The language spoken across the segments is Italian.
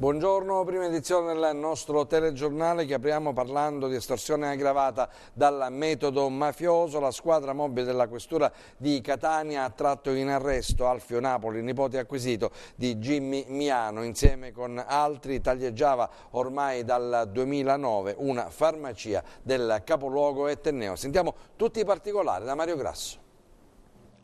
Buongiorno, prima edizione del nostro telegiornale che apriamo parlando di estorsione aggravata dal metodo mafioso. La squadra mobile della questura di Catania ha tratto in arresto Alfio Napoli, nipote acquisito di Jimmy Miano. Insieme con altri taglieggiava ormai dal 2009 una farmacia del capoluogo etneo. Sentiamo tutti i particolari da Mario Grasso.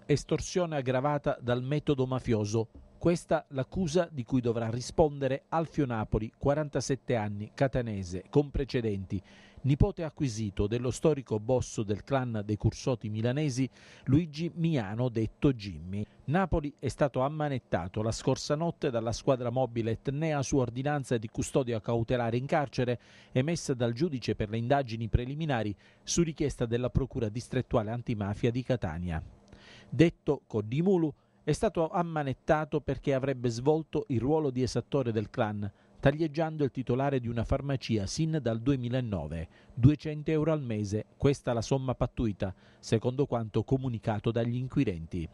Estorsione aggravata dal metodo mafioso questa l'accusa di cui dovrà rispondere Alfio Napoli, 47 anni, catanese, con precedenti, nipote acquisito dello storico boss del clan dei Cursoti milanesi Luigi Miano, detto Jimmy. Napoli è stato ammanettato la scorsa notte dalla squadra mobile Etnea su ordinanza di custodia cautelare in carcere emessa dal giudice per le indagini preliminari su richiesta della Procura distrettuale antimafia di Catania. Detto Codimulu è stato ammanettato perché avrebbe svolto il ruolo di esattore del clan, taglieggiando il titolare di una farmacia sin dal 2009. 200 euro al mese, questa la somma pattuita, secondo quanto comunicato dagli inquirenti.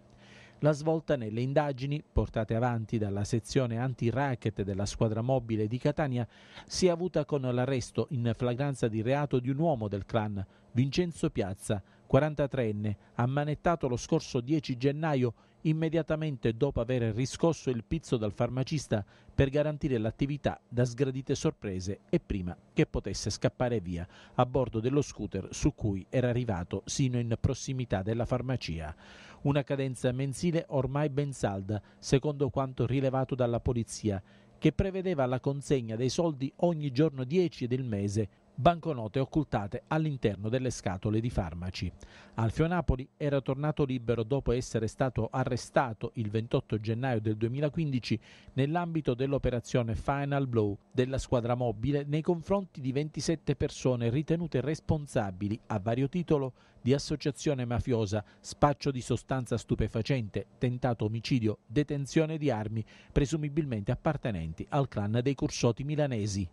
La svolta nelle indagini, portate avanti dalla sezione anti-racket della squadra mobile di Catania, si è avuta con l'arresto in flagranza di reato di un uomo del clan, Vincenzo Piazza, 43enne, ammanettato lo scorso 10 gennaio immediatamente dopo aver riscosso il pizzo dal farmacista per garantire l'attività da sgradite sorprese e prima che potesse scappare via a bordo dello scooter su cui era arrivato sino in prossimità della farmacia. Una cadenza mensile ormai ben salda, secondo quanto rilevato dalla polizia, che prevedeva la consegna dei soldi ogni giorno 10 del mese banconote occultate all'interno delle scatole di farmaci. Alfio Napoli era tornato libero dopo essere stato arrestato il 28 gennaio del 2015 nell'ambito dell'operazione Final Blow della squadra mobile nei confronti di 27 persone ritenute responsabili a vario titolo di associazione mafiosa, spaccio di sostanza stupefacente, tentato omicidio, detenzione di armi, presumibilmente appartenenti al clan dei Cursoti milanesi.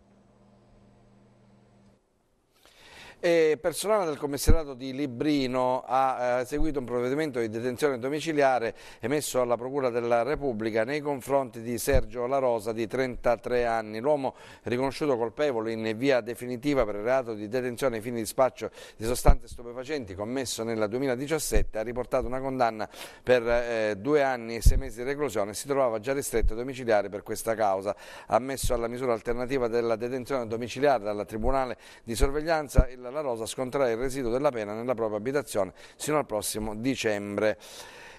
E personale del commissariato di Librino ha eh, eseguito un provvedimento di detenzione domiciliare emesso alla Procura della Repubblica nei confronti di Sergio La Rosa di 33 anni. L'uomo riconosciuto colpevole in via definitiva per il reato di detenzione ai fini di spaccio di sostanze stupefacenti commesso nel 2017 ha riportato una condanna per eh, due anni e sei mesi di reclusione e si trovava già ristretto domiciliare per questa causa. Ammesso alla misura alternativa della detenzione domiciliare dal Tribunale di Sorveglianza il dalla Rosa sconterà il residuo della pena nella propria abitazione sino al prossimo dicembre.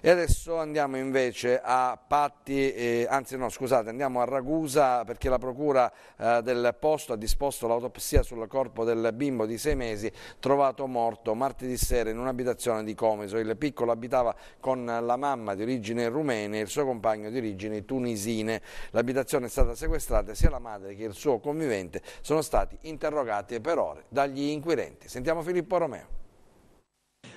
E adesso andiamo invece a Patti, eh, anzi no scusate, andiamo a Ragusa perché la procura eh, del posto ha disposto l'autopsia sul corpo del bimbo di sei mesi trovato morto martedì sera in un'abitazione di Comeso. Il piccolo abitava con la mamma di origine rumena e il suo compagno di origine tunisine. L'abitazione è stata sequestrata e sia la madre che il suo convivente sono stati interrogati per ore dagli inquirenti. Sentiamo Filippo Romeo.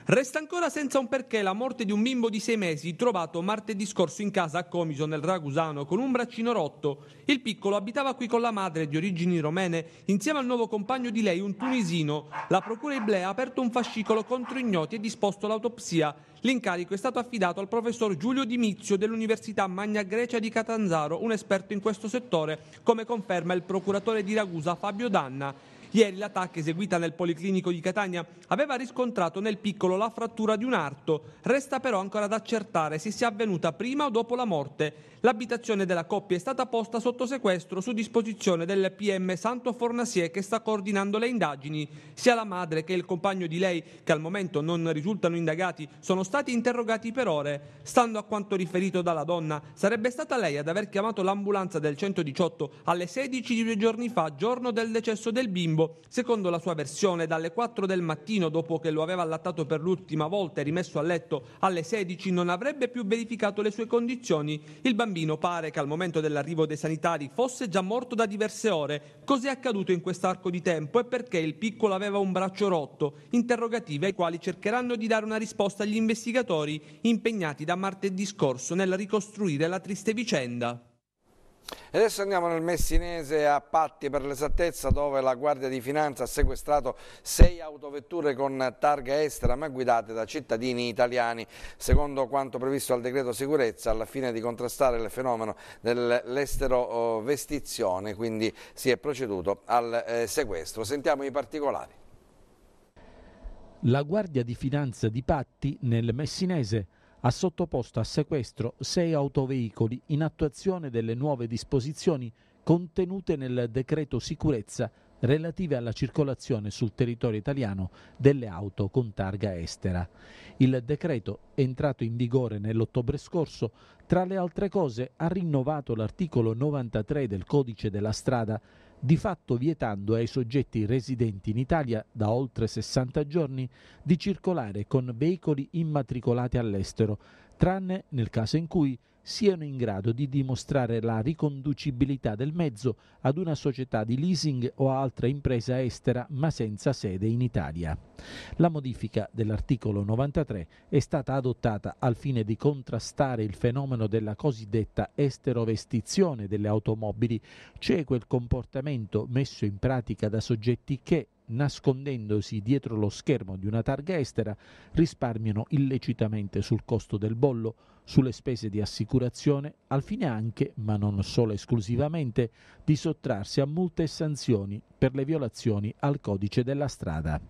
Resta ancora senza un perché la morte di un bimbo di sei mesi trovato martedì scorso in casa a Comiso nel Ragusano con un braccino rotto. Il piccolo abitava qui con la madre di origini romene insieme al nuovo compagno di lei, un tunisino. La procura Iblea ha aperto un fascicolo contro ignoti e disposto l'autopsia. L'incarico è stato affidato al professor Giulio Di Mizio dell'Università Magna Grecia di Catanzaro, un esperto in questo settore, come conferma il procuratore di Ragusa Fabio Danna. Ieri l'attacca eseguita nel Policlinico di Catania aveva riscontrato nel piccolo la frattura di un arto. Resta però ancora da accertare se sia avvenuta prima o dopo la morte. L'abitazione della coppia è stata posta sotto sequestro su disposizione del PM Santo Fornasie che sta coordinando le indagini. Sia la madre che il compagno di lei, che al momento non risultano indagati, sono stati interrogati per ore. Stando a quanto riferito dalla donna, sarebbe stata lei ad aver chiamato l'ambulanza del 118 alle 16 di due giorni fa, giorno del decesso del bimbo motivo, secondo la sua versione, dalle 4 del mattino dopo che lo aveva allattato per l'ultima volta e rimesso a letto alle 16 non avrebbe più verificato le sue condizioni. Il bambino pare che al momento dell'arrivo dei sanitari fosse già morto da diverse ore. Cos'è accaduto in quest'arco di tempo e perché il piccolo aveva un braccio rotto? Interrogative ai quali cercheranno di dare una risposta agli investigatori impegnati da martedì scorso nel ricostruire la triste vicenda. Adesso andiamo nel Messinese a Patti per l'esattezza dove la Guardia di Finanza ha sequestrato sei autovetture con targa estera ma guidate da cittadini italiani. Secondo quanto previsto dal decreto sicurezza alla fine di contrastare il fenomeno dell'estero oh, vestizione quindi si è proceduto al eh, sequestro. Sentiamo i particolari. La Guardia di Finanza di Patti nel Messinese ha sottoposto a sequestro sei autoveicoli in attuazione delle nuove disposizioni contenute nel decreto sicurezza relative alla circolazione sul territorio italiano delle auto con targa estera. Il decreto, entrato in vigore nell'ottobre scorso, tra le altre cose ha rinnovato l'articolo 93 del codice della strada di fatto vietando ai soggetti residenti in Italia da oltre 60 giorni di circolare con veicoli immatricolati all'estero, tranne nel caso in cui siano in grado di dimostrare la riconducibilità del mezzo ad una società di leasing o a altra impresa estera ma senza sede in Italia. La modifica dell'articolo 93 è stata adottata al fine di contrastare il fenomeno della cosiddetta esterovestizione delle automobili, cioè quel comportamento messo in pratica da soggetti che, nascondendosi dietro lo schermo di una targa estera, risparmiano illecitamente sul costo del bollo, sulle spese di assicurazione, al fine anche, ma non solo esclusivamente, di sottrarsi a multe e sanzioni per le violazioni al codice della strada.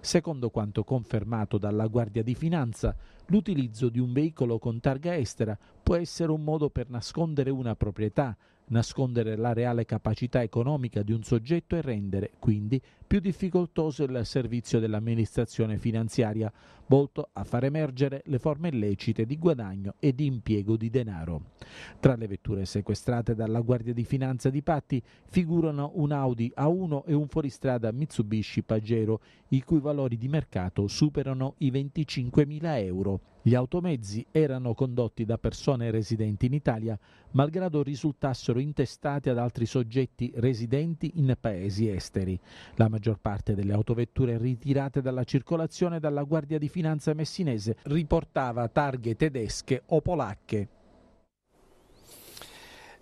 Secondo quanto confermato dalla Guardia di Finanza, l'utilizzo di un veicolo con targa estera può essere un modo per nascondere una proprietà, nascondere la reale capacità economica di un soggetto e rendere, quindi, più difficoltoso il servizio dell'amministrazione finanziaria, volto a far emergere le forme illecite di guadagno e di impiego di denaro. Tra le vetture sequestrate dalla Guardia di Finanza di Patti figurano un Audi A1 e un fuoristrada Mitsubishi Pagero, i cui valori di mercato superano i 25.000 euro. Gli automezzi erano condotti da persone residenti in Italia, malgrado risultassero intestati ad altri soggetti residenti in paesi esteri. La maggior parte delle autovetture ritirate dalla circolazione dalla Guardia di Finanza messinese riportava targhe tedesche o polacche.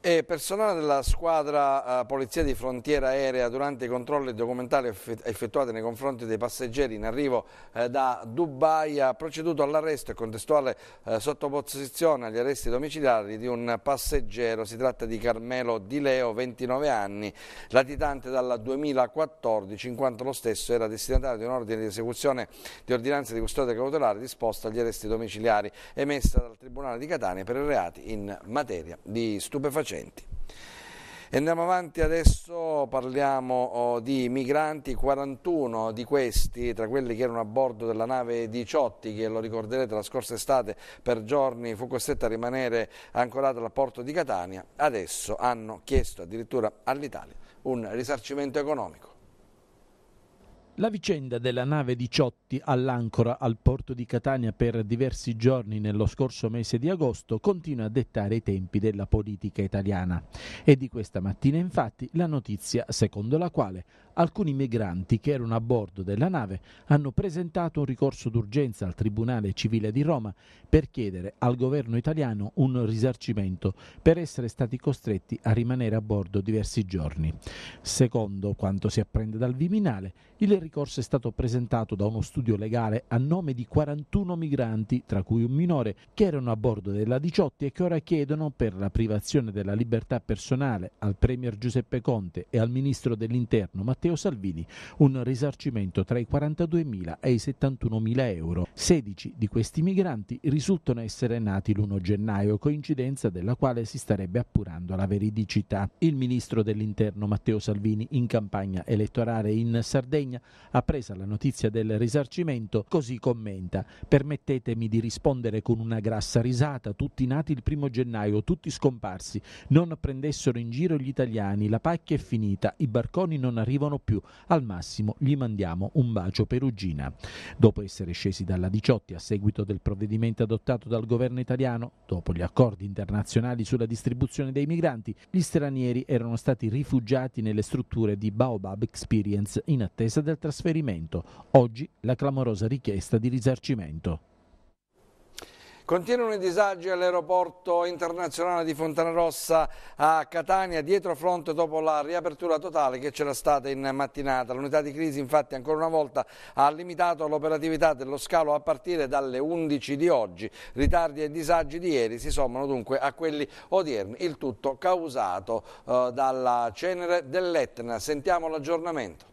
E personale della squadra eh, Polizia di Frontiera Aerea durante i controlli documentali effettuati nei confronti dei passeggeri in arrivo eh, da Dubai ha proceduto all'arresto e contestuale eh, sottoposizione agli arresti domiciliari di un passeggero. Si tratta di Carmelo Di Leo, 29 anni, latitante dal 2014, in quanto lo stesso era destinatario di un ordine di esecuzione di ordinanza di custodia cautelare disposta agli arresti domiciliari emessa dal Tribunale di Catania per i reati in materia di stupefacenti recenti. Andiamo avanti adesso, parliamo oh, di migranti, 41 di questi, tra quelli che erano a bordo della nave 18, che lo ricorderete la scorsa estate per giorni fu costretta a rimanere ancorata al porto di Catania, adesso hanno chiesto addirittura all'Italia un risarcimento economico. La vicenda della nave Diciotti all'ancora al porto di Catania per diversi giorni nello scorso mese di agosto continua a dettare i tempi della politica italiana. E di questa mattina infatti la notizia secondo la quale alcuni migranti che erano a bordo della nave hanno presentato un ricorso d'urgenza al Tribunale Civile di Roma per chiedere al governo italiano un risarcimento per essere stati costretti a rimanere a bordo diversi giorni. Secondo quanto si apprende dal Viminale, il ricorso ricorso è stato presentato da uno studio legale a nome di 41 migranti, tra cui un minore, che erano a bordo della 18 e che ora chiedono per la privazione della libertà personale al Premier Giuseppe Conte e al Ministro dell'Interno Matteo Salvini un risarcimento tra i 42.000 e i 71.000 euro. 16 di questi migranti risultano essere nati l'1 gennaio, coincidenza della quale si starebbe appurando la veridicità. Il Ministro dell'Interno Matteo Salvini in campagna elettorale in Sardegna Appresa la notizia del risarcimento, così commenta: Permettetemi di rispondere con una grassa risata, tutti nati il primo gennaio, tutti scomparsi. Non prendessero in giro gli italiani, la pacchia è finita, i barconi non arrivano più. Al massimo gli mandiamo un bacio perugina. Dopo essere scesi dalla 18 a seguito del provvedimento adottato dal governo italiano, dopo gli accordi internazionali sulla distribuzione dei migranti, gli stranieri erano stati rifugiati nelle strutture di Baobab Experience in attesa del trasferimento. Oggi la clamorosa richiesta di risarcimento. Continuano i disagi all'aeroporto internazionale di Fontanarossa a Catania, dietro fronte dopo la riapertura totale che c'era stata in mattinata. L'unità di crisi infatti ancora una volta ha limitato l'operatività dello scalo a partire dalle 11 di oggi. Ritardi e disagi di ieri si sommano dunque a quelli odierni, il tutto causato eh, dalla cenere dell'Etna. Sentiamo l'aggiornamento.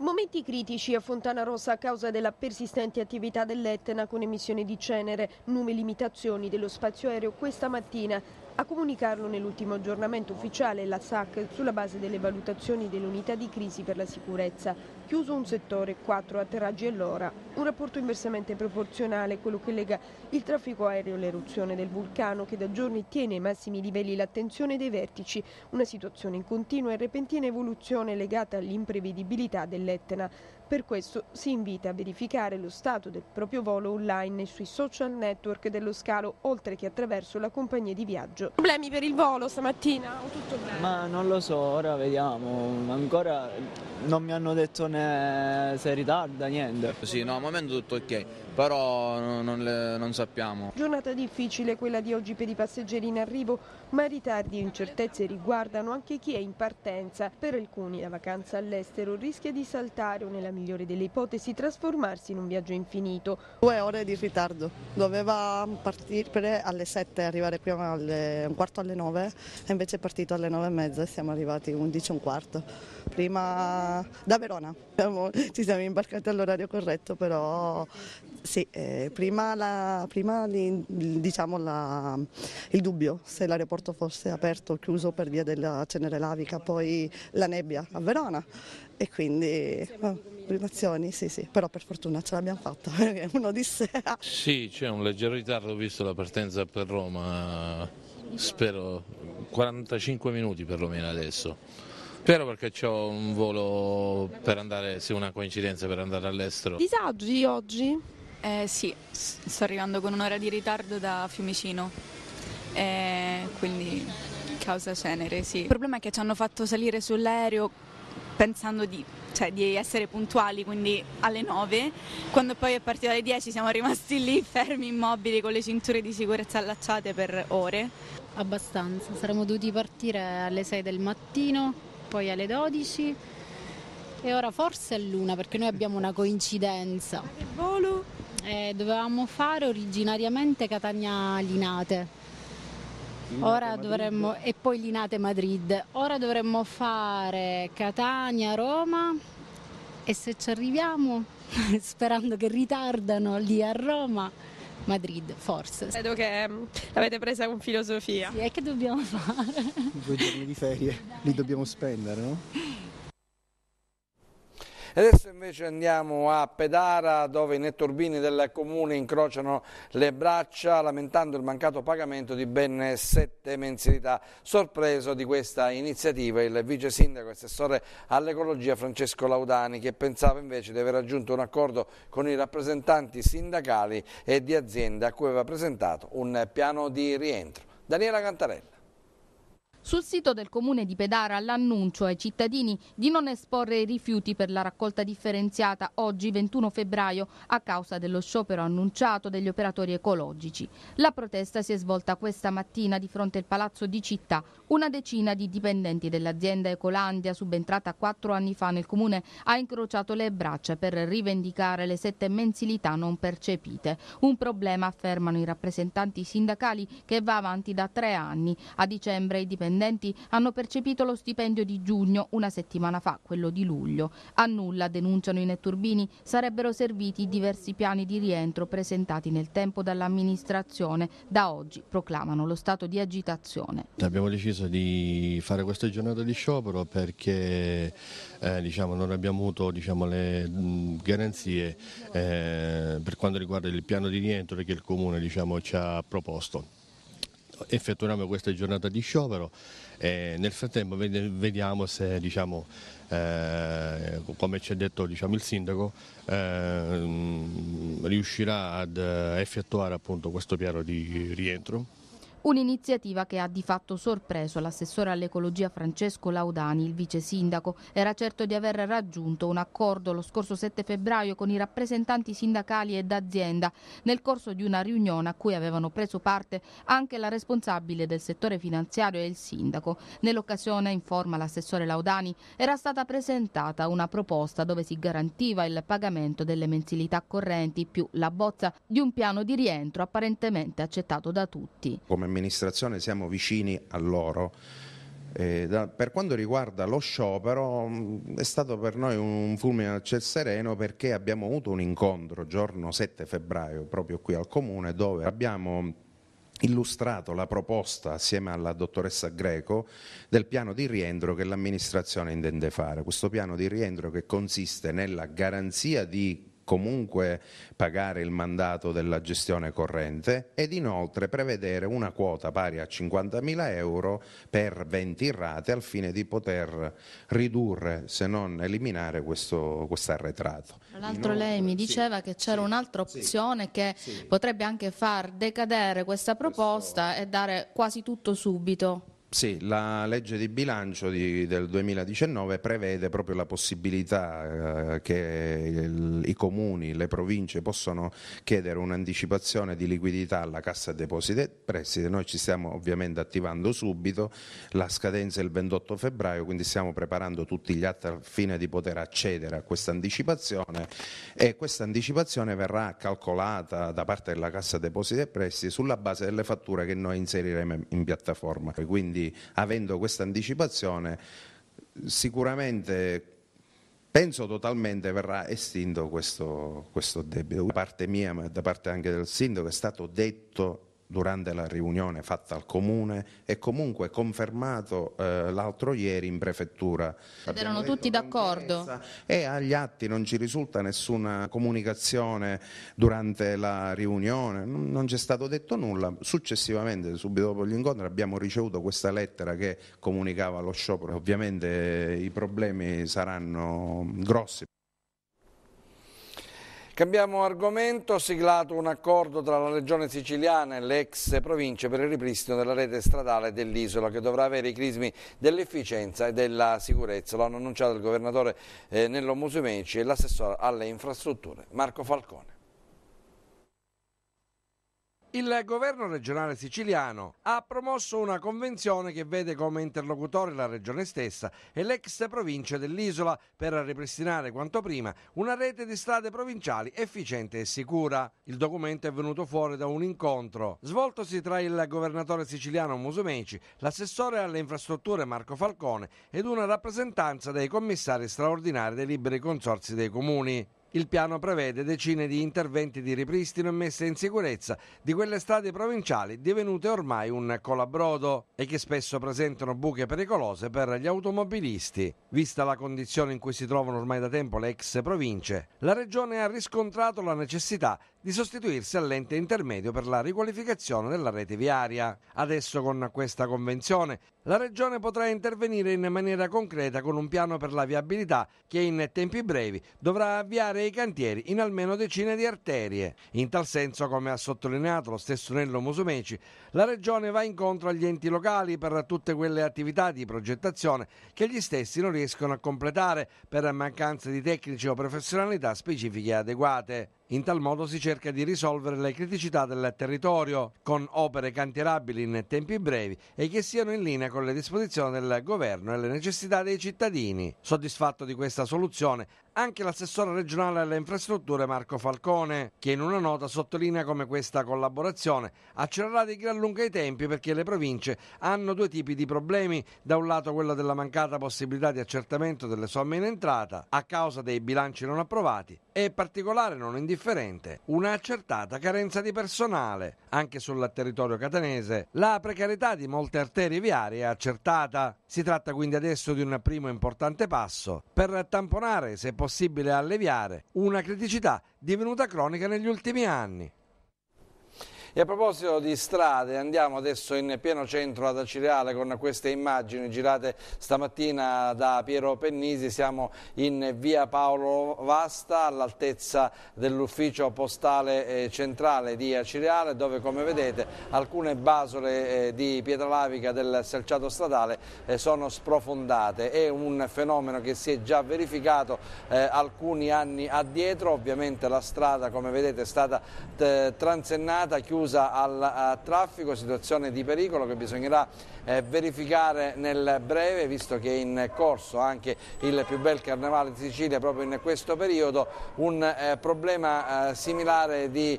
Momenti critici a Fontana Rossa a causa della persistente attività dell'Etna con emissioni di cenere, nume limitazioni dello spazio aereo questa mattina. A comunicarlo nell'ultimo aggiornamento ufficiale la SAC sulla base delle valutazioni dell'unità di crisi per la sicurezza, chiuso un settore, quattro atterraggi all'ora, un rapporto inversamente proporzionale quello che lega il traffico aereo all'eruzione del vulcano che da giorni tiene ai massimi livelli l'attenzione dei vertici, una situazione in continua e repentina evoluzione legata all'imprevedibilità dell'Etna. Per questo si invita a verificare lo stato del proprio volo online sui social network dello scalo, oltre che attraverso la compagnia di viaggio. Problemi per il volo stamattina o tutto bene? Ma non lo so, ora vediamo. Ancora non mi hanno detto né se ritarda, niente. Sì, no, al momento tutto ok però non, le, non sappiamo. Giornata difficile quella di oggi per i passeggeri in arrivo, ma ritardi e incertezze riguardano anche chi è in partenza. Per alcuni la vacanza all'estero rischia di saltare o nella migliore delle ipotesi trasformarsi in un viaggio infinito. Due ore di ritardo, doveva partire alle 7 arrivare prima alle, un quarto alle nove, e invece è partito alle nove e mezza e siamo arrivati 11 e un quarto. Prima da Verona, ci siamo imbarcati all'orario corretto però sì, eh, prima, la, prima diciamo la, il dubbio se l'aeroporto fosse aperto o chiuso per via della cenere lavica, poi la nebbia a Verona e quindi privazioni, ah, sì sì, però per fortuna ce l'abbiamo fatta, perché un'odissea. Ah". Sì, c'è un leggero ritardo visto la partenza per Roma, spero 45 minuti perlomeno adesso. Spero perché ho un volo per andare, se una coincidenza, per andare all'estero. Disagi oggi? Eh, sì, sto arrivando con un'ora di ritardo da Fiumicino, eh, quindi causa cenere, sì. Il problema è che ci hanno fatto salire sull'aereo pensando di, cioè, di, essere puntuali, quindi alle 9, quando poi è partito alle 10 siamo rimasti lì fermi, immobili, con le cinture di sicurezza allacciate per ore. Abbastanza, saremmo dovuti partire alle 6 del mattino, poi alle 12 e ora forse all'una perché noi abbiamo una coincidenza. Ma che volo? eh, dovevamo fare originariamente Catania-Linate. Ora dovremmo, e poi Linate Madrid. Ora dovremmo fare Catania-Roma e se ci arriviamo, sperando che ritardano lì a Roma, Madrid, forse. Vedo che ehm, l'avete presa con filosofia. Sì, e che dobbiamo fare? Due giorni di ferie, li dobbiamo spendere, no? Adesso invece andiamo a Pedara dove i netturbini del comune incrociano le braccia lamentando il mancato pagamento di ben sette mensilità. Sorpreso di questa iniziativa il vice sindaco e assessore all'ecologia Francesco Laudani che pensava invece di aver raggiunto un accordo con i rappresentanti sindacali e di aziende a cui aveva presentato un piano di rientro. Daniela Cantarella. Sul sito del comune di Pedara l'annuncio ai cittadini di non esporre i rifiuti per la raccolta differenziata oggi 21 febbraio a causa dello sciopero annunciato degli operatori ecologici. La protesta si è svolta questa mattina di fronte al palazzo di città. Una decina di dipendenti dell'azienda Ecolandia subentrata quattro anni fa nel comune ha incrociato le braccia per rivendicare le sette mensilità non percepite. Un problema affermano i rappresentanti sindacali che va avanti da tre anni. A dicembre i dipendenti dipendenti hanno percepito lo stipendio di giugno, una settimana fa quello di luglio. A nulla, denunciano i netturbini, sarebbero serviti diversi piani di rientro presentati nel tempo dall'amministrazione. Da oggi proclamano lo stato di agitazione. Abbiamo deciso di fare questa giornata di sciopero perché eh, diciamo, non abbiamo avuto diciamo, le mh, garanzie eh, per quanto riguarda il piano di rientro che il Comune diciamo, ci ha proposto effettuiamo questa giornata di sciopero e nel frattempo vediamo se, diciamo, eh, come ci ha detto diciamo, il sindaco, eh, mm, riuscirà ad effettuare appunto, questo piano di rientro Un'iniziativa che ha di fatto sorpreso l'assessore all'ecologia Francesco Laudani, il vice sindaco. Era certo di aver raggiunto un accordo lo scorso 7 febbraio con i rappresentanti sindacali ed azienda nel corso di una riunione a cui avevano preso parte anche la responsabile del settore finanziario e il sindaco. Nell'occasione, informa l'assessore Laudani, era stata presentata una proposta dove si garantiva il pagamento delle mensilità correnti più la bozza di un piano di rientro apparentemente accettato da tutti. Come amministrazione siamo vicini a loro. Eh, da, per quanto riguarda lo sciopero mm, è stato per noi un, fulmine a ciel sereno perché abbiamo avuto un incontro giorno 7 febbraio proprio qui al comune dove abbiamo illustrato la proposta assieme alla dottoressa Greco del piano di rientro che l'amministrazione intende fare. Questo piano di rientro che consiste nella garanzia di comunque pagare il mandato della gestione corrente ed inoltre prevedere una quota pari a 50.000 euro per 20 rate al fine di poter ridurre se non eliminare questo quest arretrato. Tra l'altro lei mi diceva sì, che c'era sì, un'altra opzione sì, che potrebbe anche far decadere questa proposta questo... e dare quasi tutto subito. Sì, la legge di bilancio di, del 2019 prevede proprio la possibilità eh, che il, i comuni, le province possono chiedere un'anticipazione di liquidità alla Cassa Depositi e Prestiti. Noi ci stiamo ovviamente attivando subito, la scadenza è il 28 febbraio, quindi stiamo preparando tutti gli atti al fine di poter accedere a questa anticipazione e questa anticipazione verrà calcolata da parte della Cassa Depositi e Prestiti sulla base delle fatture che noi inseriremo in piattaforma. Quindi quindi avendo questa anticipazione sicuramente penso totalmente verrà estinto questo, questo debito. Da parte mia, ma da parte anche del sindaco, è stato detto durante la riunione fatta al comune e comunque confermato eh, l'altro ieri in prefettura. Ed erano tutti d'accordo? E agli atti non ci risulta nessuna comunicazione durante la riunione, non c'è stato detto nulla. Successivamente, subito dopo gli incontri, abbiamo ricevuto questa lettera che comunicava lo sciopero. Ovviamente eh, i problemi saranno grossi. Cambiamo argomento, ho siglato un accordo tra la Regione Siciliana e le ex province per il ripristino della rete stradale dell'isola che dovrà avere i crismi dell'efficienza e della sicurezza. Lo hanno annunciato il governatore eh, Nello Musumeci e l'assessore alle infrastrutture Marco Falcone. Il governo regionale siciliano ha promosso una convenzione che vede come interlocutore la regione stessa e l'ex provincia dell'isola per ripristinare quanto prima una rete di strade provinciali efficiente e sicura. Il documento è venuto fuori da un incontro svoltosi tra il governatore siciliano Musumeci, l'assessore alle infrastrutture Marco Falcone ed una rappresentanza dei commissari straordinari dei liberi consorsi dei comuni. Il piano prevede decine di interventi di ripristino e messa in sicurezza di quelle strade provinciali divenute ormai un colabrodo e che spesso presentano buche pericolose per gli automobilisti. Vista la condizione in cui si trovano ormai da tempo le ex province, la Regione ha riscontrato la necessità di sostituirsi all'ente intermedio per la riqualificazione della rete viaria. Adesso con questa convenzione la Regione potrà intervenire in maniera concreta con un piano per la viabilità che in tempi brevi dovrà avviare i cantieri in almeno decine di arterie. In tal senso, come ha sottolineato lo stesso Nello Musumeci, la Regione va incontro agli enti locali per tutte quelle attività di progettazione che gli stessi non riescono a completare per mancanza di tecnici o professionalità specifiche adeguate. In tal modo si cerca di risolvere le criticità del territorio con opere cantierabili in tempi brevi e che siano in linea con le disposizioni del governo e le necessità dei cittadini. Soddisfatto di questa soluzione, anche l'assessore regionale alle infrastrutture Marco Falcone, che in una nota sottolinea come questa collaborazione accelererà di gran lunga i tempi perché le province hanno due tipi di problemi, da un lato quello della mancata possibilità di accertamento delle somme in entrata a causa dei bilanci non approvati e in particolare non indifferente una accertata carenza di personale, anche sul territorio catanese la precarietà di molte arterie viarie è accertata. Si tratta quindi adesso di un primo importante passo per tamponare, se possibile alleviare, una criticità divenuta cronica negli ultimi anni. E a proposito di strade, andiamo adesso in pieno centro ad Acireale con queste immagini girate stamattina da Piero Pennisi. Siamo in via Paolo Vasta all'altezza dell'ufficio postale eh, centrale di Acireale dove come vedete alcune basole eh, di pietra lavica del selciato stradale eh, sono sprofondate. È un fenomeno che si è già verificato alcuni anni addietro. Ovviamente la strada come vedete è stata transennata, chiusa chiusa al eh, traffico, situazione di pericolo che bisognerà eh, verificare nel breve visto che è in corso anche il più bel carnevale di Sicilia proprio in questo periodo, un eh, problema similare di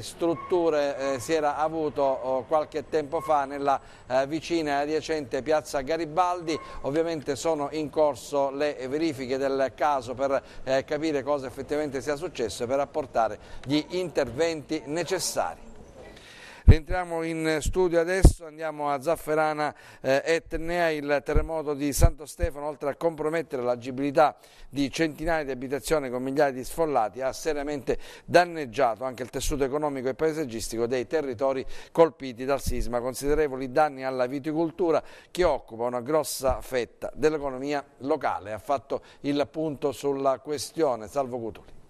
strutture si era avuto oh, qualche tempo fa nella vicina e adiacente piazza Garibaldi, ovviamente sono in corso le verifiche del caso per capire cosa effettivamente sia successo e per apportare gli interventi necessari. Rientriamo in studio adesso, andiamo a Zafferana eh, Etnea, il terremoto di Santo Stefano, oltre a compromettere l'agibilità di centinaia di abitazioni con migliaia di sfollati, ha seriamente danneggiato anche il tessuto economico e paesaggistico dei territori colpiti dal sisma, considerevoli danni alla viticoltura che occupa una grossa fetta dell'economia locale. Ha fatto il punto sulla questione. Salvo Cutoli.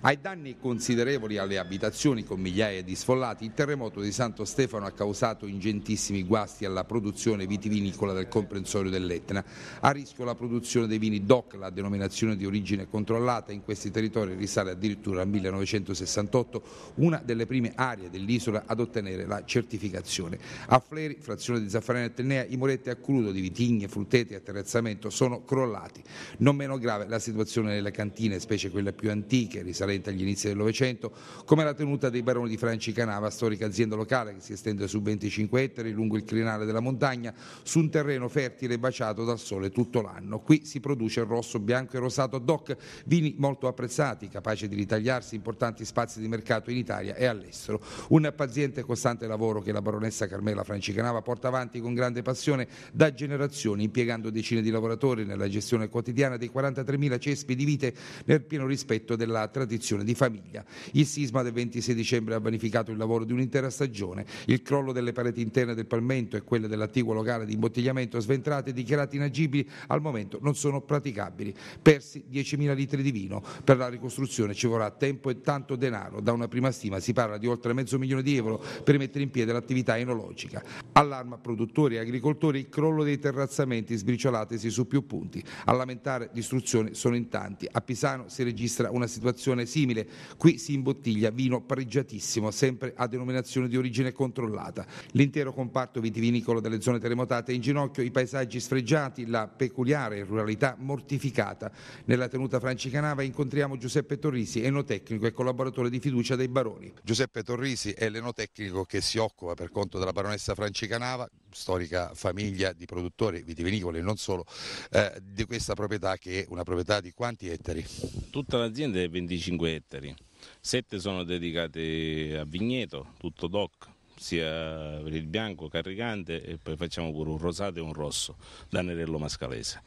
Ai danni considerevoli alle abitazioni con migliaia di sfollati, il terremoto di Santo Stefano ha causato ingentissimi guasti alla produzione vitivinicola del comprensorio dell'Etna. A rischio la produzione dei vini DOC, la denominazione di origine controllata, in questi territori risale addirittura al 1968, una delle prime aree dell'isola ad ottenere la certificazione. A Fleri, frazione di Zaffarena e Tennea, i muretti a crudo di vitigne, frutteti e atterrazzamento sono crollati. Non meno grave la situazione nelle cantine, specie quelle più antiche, risale risalente agli inizi del Novecento, come la tenuta dei baroni di Franci Canava, storica azienda locale che si estende su 25 ettari lungo il crinale della montagna, su un terreno fertile baciato dal sole tutto l'anno. Qui si produce il rosso, bianco e rosato ad hoc, vini molto apprezzati, capaci di ritagliarsi importanti spazi di mercato in Italia e all'estero. Un paziente e costante lavoro che la baronessa Carmela Franci Canava porta avanti con grande passione da generazioni, impiegando decine di lavoratori nella gestione quotidiana dei 43.000 cespi di vite nel pieno rispetto della tradizione tradizione di famiglia. Il sisma del 26 dicembre ha vanificato il lavoro di un'intera stagione, il crollo delle pareti interne del palmento e quelle dell'attivo locale di imbottigliamento sventrate e dichiarate inagibili al momento non sono praticabili. Persi 10.000 litri di vino, per la ricostruzione ci vorrà tempo e tanto denaro, da una prima stima si parla di oltre mezzo milione di euro per mettere in piedi l'attività enologica. Allarma produttori e agricoltori il crollo dei terrazzamenti sbriciolatesi su più punti. A lamentare distruzione sono in tanti. A Pisano si registra una situazione situazione simile. Qui si imbottiglia vino pregiatissimo, sempre a denominazione di origine controllata. L'intero comparto vitivinicolo delle zone terremotate è in ginocchio, i paesaggi sfregiati, la peculiare ruralità mortificata. Nella tenuta Francicanava incontriamo Giuseppe Torrisi, enotecnico e collaboratore di fiducia dei baroni. Giuseppe Torrisi è l'enotecnico che si occupa per conto della baronessa Francicanava, storica famiglia di produttori vitivinicoli e non solo, eh, di questa proprietà che è una proprietà di quanti ettari? Tutta l'azienda è 25 5 ettari, 7 sono dedicati a vigneto, tutto DOC, sia per il bianco carricante e poi facciamo pure un rosato e un rosso da Nerello Mascalese.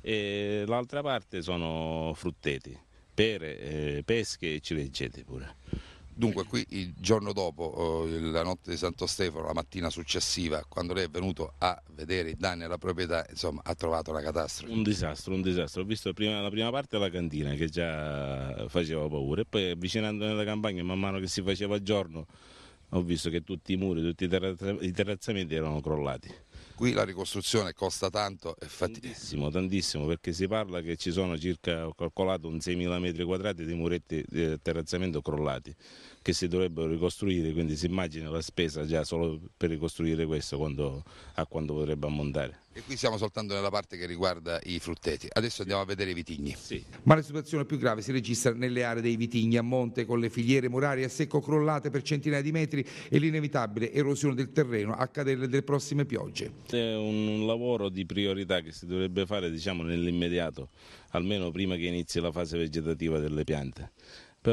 E l'altra parte sono frutteti, pere, eh, pesche e ciliegete pure. Dunque qui il giorno dopo, eh, la notte di Santo Stefano, la mattina successiva, quando lei è venuto a vedere i danni alla proprietà, insomma ha trovato la catastrofe. Un disastro, un disastro. Ho visto prima, la prima parte della cantina che già faceva paura e poi avvicinando nella campagna man mano che si faceva giorno ho visto che tutti i muri, tutti i terrazzamenti erano crollati Qui la ricostruzione costa tanto e fatica. Tantissimo, tantissimo, perché si parla che ci sono circa, ho calcolato, un 6.000 metri quadrati di muretti di terrazzamento crollati che si dovrebbero ricostruire, quindi si immagina la spesa già solo per ricostruire questo quando, a quando potrebbe ammontare. E qui siamo soltanto nella parte che riguarda i frutteti. Adesso andiamo a vedere i vitigni. Sì. Ma la situazione più grave si registra nelle aree dei vitigni a monte, con le filiere murarie a secco crollate per centinaia di metri e l'inevitabile erosione del terreno a cadere delle prossime piogge. È un lavoro di priorità che si dovrebbe fare diciamo, nell'immediato, almeno prima che inizi la fase vegetativa delle piante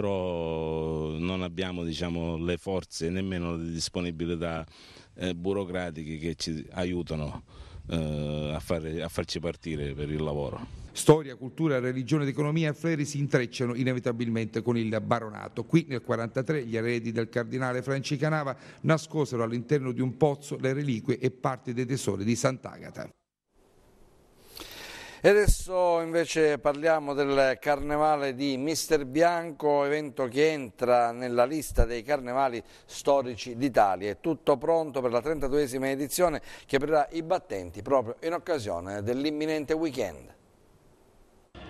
però non abbiamo diciamo, le forze e nemmeno le disponibilità eh, burocratiche che ci aiutano eh, a, fare, a farci partire per il lavoro. Storia, cultura, religione ed economia a Fleri si intrecciano inevitabilmente con il baronato. Qui nel 1943 gli eredi del cardinale Franci Canava nascosero all'interno di un pozzo le reliquie e parte dei tesori di Sant'Agata. E adesso invece parliamo del carnevale di Mister Bianco, evento che entra nella lista dei carnevali storici d'Italia. È tutto pronto per la 32esima edizione che aprirà i battenti proprio in occasione dell'imminente weekend.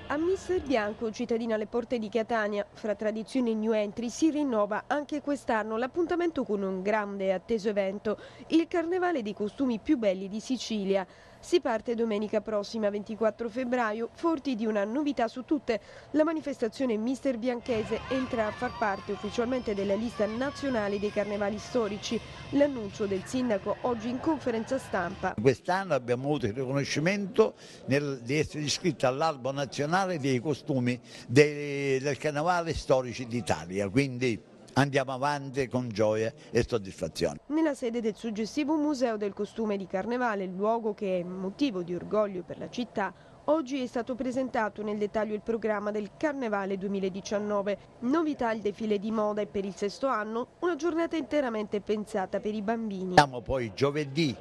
A Mister Bianco, cittadina alle porte di Catania, fra tradizioni e new entry, si rinnova anche quest'anno l'appuntamento con un grande e atteso evento, il carnevale dei costumi più belli di Sicilia. Si parte domenica prossima, 24 febbraio, forti di una novità su tutte. La manifestazione Mister Bianchese entra a far parte ufficialmente della lista nazionale dei carnevali storici. L'annuncio del sindaco oggi in conferenza stampa. Quest'anno abbiamo avuto il riconoscimento nel, di essere iscritta all'albo nazionale dei costumi del, del carnevale storici d'Italia, quindi andiamo avanti con gioia e soddisfazione. Nella sede del suggestivo Museo del Costume di Carnevale, luogo che è motivo di orgoglio per la città, Oggi è stato presentato nel dettaglio il programma del Carnevale 2019, novità il defile di moda e per il sesto anno una giornata interamente pensata per i bambini. Siamo poi giovedì,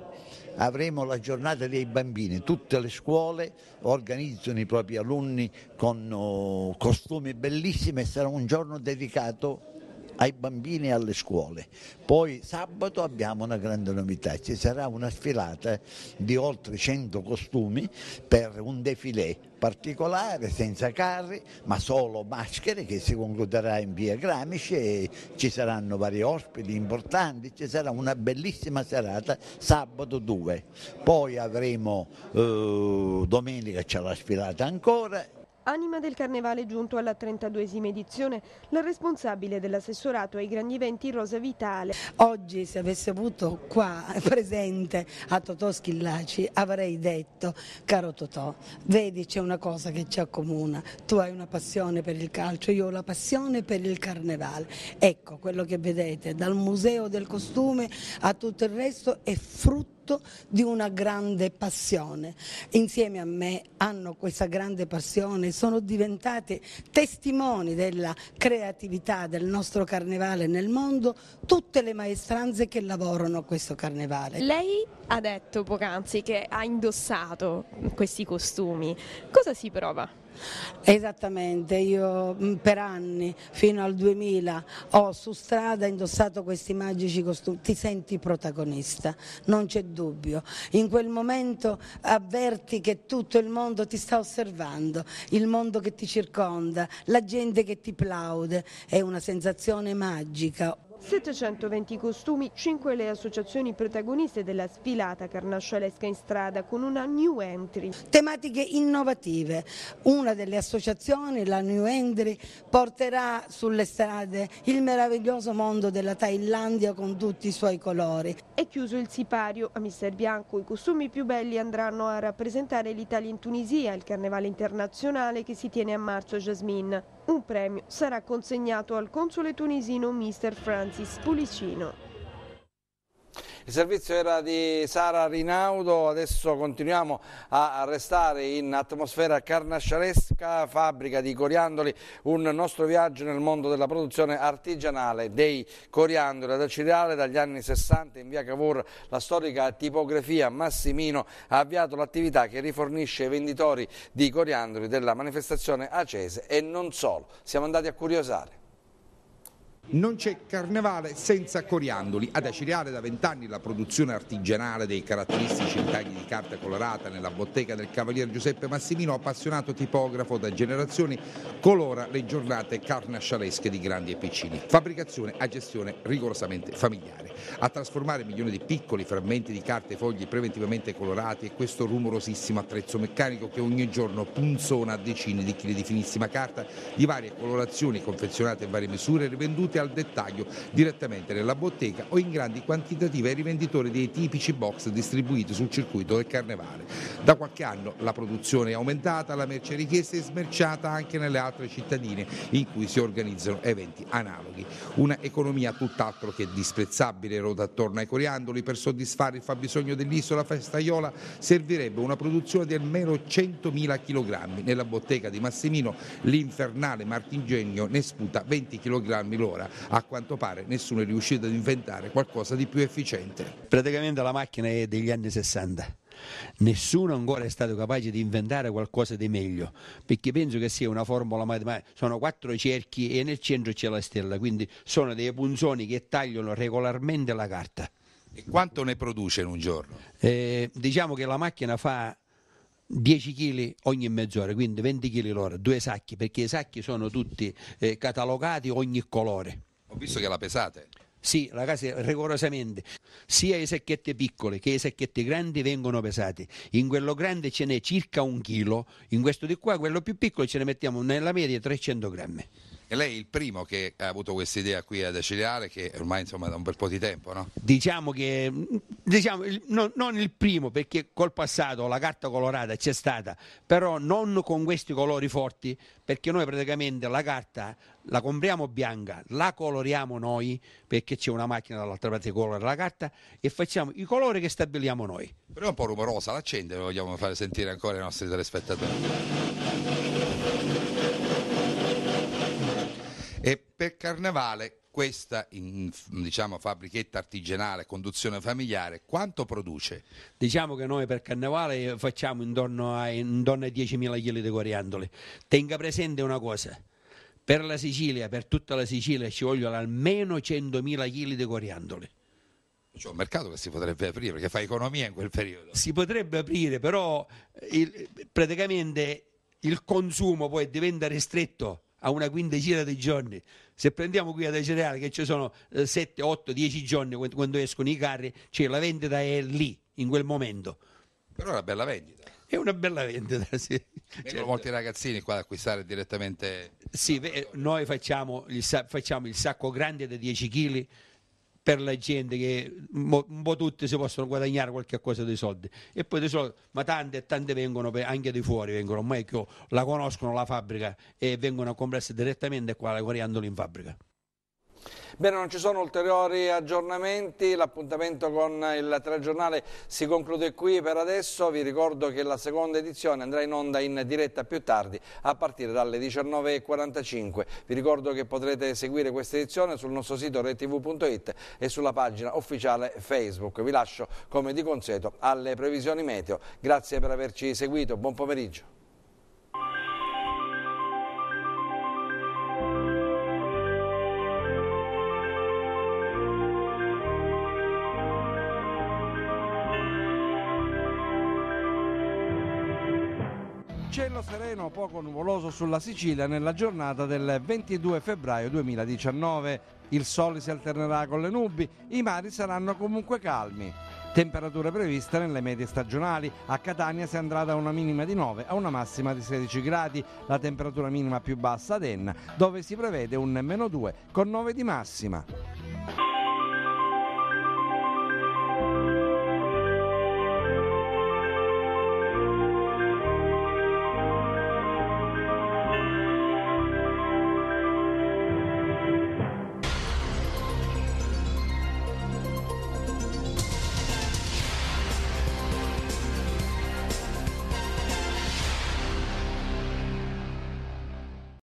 avremo la giornata dei bambini, tutte le scuole organizzano i propri alunni con oh, costumi bellissimi e sarà un giorno dedicato ai bambini e alle scuole. Poi sabato abbiamo una grande novità, ci sarà una sfilata di oltre 100 costumi per un defilé particolare, senza carri, ma solo maschere che si concluderà in via Gramici e ci saranno vari ospiti importanti, ci sarà una bellissima serata sabato 2. Poi avremo eh, domenica c'è la sfilata ancora Anima del carnevale giunto alla 32esima edizione, la responsabile dell'assessorato ai grandi eventi Rosa Vitale. Oggi se avessi avuto qua presente a Totò Schillaci avrei detto, caro Totò, vedi c'è una cosa che ci accomuna, tu hai una passione per il calcio, io ho la passione per il carnevale. Ecco quello che vedete, dal museo del costume a tutto il resto è frutto frutto di una grande passione. Insieme a me hanno questa grande passione, sono diventate testimoni della creatività del nostro carnevale nel mondo tutte le maestranze che lavorano a questo carnevale. Lei ha detto poc'anzi che ha indossato questi costumi. Cosa si prova? Esattamente, io mm, per anni, fino al 2000, ho su strada indossato questi magici costumi, ti senti protagonista, non c'è dubbio, in quel momento avverti che tutto il mondo ti sta osservando, il mondo che ti circonda, la gente che ti plaude, è una sensazione magica, 720 costumi, 5 le associazioni protagoniste della sfilata carnascialesca in strada con una new entry. Tematiche innovative. Una delle associazioni, la new entry, porterà sulle strade il meraviglioso mondo della Thailandia con tutti i suoi colori. È chiuso il sipario. A Mister Bianco i costumi più belli andranno a rappresentare l'Italia in Tunisia, il carnevale internazionale che si tiene a marzo a Jasmine. Un premio sarà consegnato al console tunisino Mr. Francis Pulicino. Il servizio era di Sara Rinaudo, adesso continuiamo a restare in atmosfera carnascialesca, fabbrica di coriandoli, un nostro viaggio nel mondo della produzione artigianale dei coriandoli. Ad Acireale dagli anni 60 in via Cavour la storica tipografia Massimino ha avviato l'attività che rifornisce i venditori di coriandoli della manifestazione acese e non solo. Siamo andati a curiosare. Non c'è carnevale senza coriandoli. Ad Acireale da vent'anni la produzione artigianale dei caratteristici intagli di carta colorata nella bottega del cavalier Giuseppe Massimino, appassionato tipografo da generazioni, colora le giornate carnascialesche di grandi e piccini. Fabbricazione a gestione rigorosamente familiare. A trasformare milioni di piccoli frammenti di carta e fogli preventivamente colorati è questo rumorosissimo attrezzo meccanico che ogni giorno punzona decine di chili di finissima carta di varie colorazioni confezionate in varie misure e rivendute prodotti al dettaglio direttamente nella bottega o in grandi quantitative ai rivenditori dei tipici box distribuiti sul circuito del carnevale. Da qualche anno la produzione è aumentata, la merce richiesta è smerciata anche nelle altre cittadine in cui si organizzano eventi analoghi. Una economia tutt'altro che disprezzabile roda attorno ai coriandoli per soddisfare il fabbisogno dell'isola festaiola servirebbe una produzione di almeno 100.000 kg. Nella bottega di Massimino l'infernale martingegno ne sputa 20 kg l'ora ancora a quanto pare nessuno è riuscito ad inventare qualcosa di più efficiente. Praticamente la macchina è degli anni 60. Nessuno ancora è stato capace di inventare qualcosa di meglio, perché penso che sia una formula matematica. Sono quattro cerchi e nel centro c'è la stella, quindi sono dei punzoni che tagliano regolarmente la carta. E quanto ne produce in un giorno? Eh, diciamo che la macchina fa 10 kg ogni mezz'ora, quindi 20 kg l'ora, due sacchi, perché i sacchi sono tutti eh, catalogati ogni colore. Ho visto che la pesate. Sì, ragazzi, rigorosamente. Sia i sacchetti piccoli che i sacchetti grandi vengono pesati. In quello grande ce n'è circa un chilo, in questo di qua, quello più piccolo, ce ne mettiamo nella media 300 grammi lei è il primo che ha avuto questa idea qui ad Aceliale, che ormai insomma da un bel po' di tempo, no? Diciamo che diciamo, no, non il primo, perché col passato la carta colorata c'è stata, però non con questi colori forti, perché noi praticamente la carta la compriamo bianca, la coloriamo noi, perché c'è una macchina dall'altra parte che colora la carta, e facciamo i colori che stabiliamo noi. Però è un po' rumorosa, l'accende, lo vogliamo fare sentire ancora i nostri telespettatori. E per Carnevale questa in, diciamo, fabbrichetta artigianale, conduzione familiare, quanto produce? Diciamo che noi per Carnevale facciamo intorno ai, intorno ai 10.000 kg di coriandoli. Tenga presente una cosa, per la Sicilia, per tutta la Sicilia ci vogliono almeno 100.000 kg di coriandoli. C'è un mercato che si potrebbe aprire perché fa economia in quel periodo. Si potrebbe aprire, però il, praticamente il consumo poi diventa ristretto a una quindicina di giorni. Se prendiamo qui ad Cereale che ci sono 7, 8, 10 giorni quando escono i carri, cioè la vendita è lì, in quel momento. Però è una bella vendita. È una bella vendita, sì. Certo. molti ragazzini qua ad acquistare direttamente. Sì, noi facciamo il, facciamo il sacco grande da 10 kg per la gente che un po' tutti si possono guadagnare qualche cosa di soldi e poi di soldi, ma tante e tante vengono anche di fuori, vengono ormai che la conoscono la fabbrica e vengono a comprarsi direttamente qua la coriandoli in fabbrica. Bene, non ci sono ulteriori aggiornamenti, l'appuntamento con il telegiornale si conclude qui per adesso, vi ricordo che la seconda edizione andrà in onda in diretta più tardi a partire dalle 19.45, vi ricordo che potrete seguire questa edizione sul nostro sito retv.it e sulla pagina ufficiale Facebook, vi lascio come di consueto alle previsioni meteo, grazie per averci seguito, buon pomeriggio. Cielo sereno, poco nuvoloso sulla Sicilia nella giornata del 22 febbraio 2019. Il sole si alternerà con le nubi, i mari saranno comunque calmi. Temperature previste nelle medie stagionali. A Catania si andrà da una minima di 9 a una massima di 16 gradi. La temperatura minima più bassa ad Enna, dove si prevede un meno 2 con 9 di massima.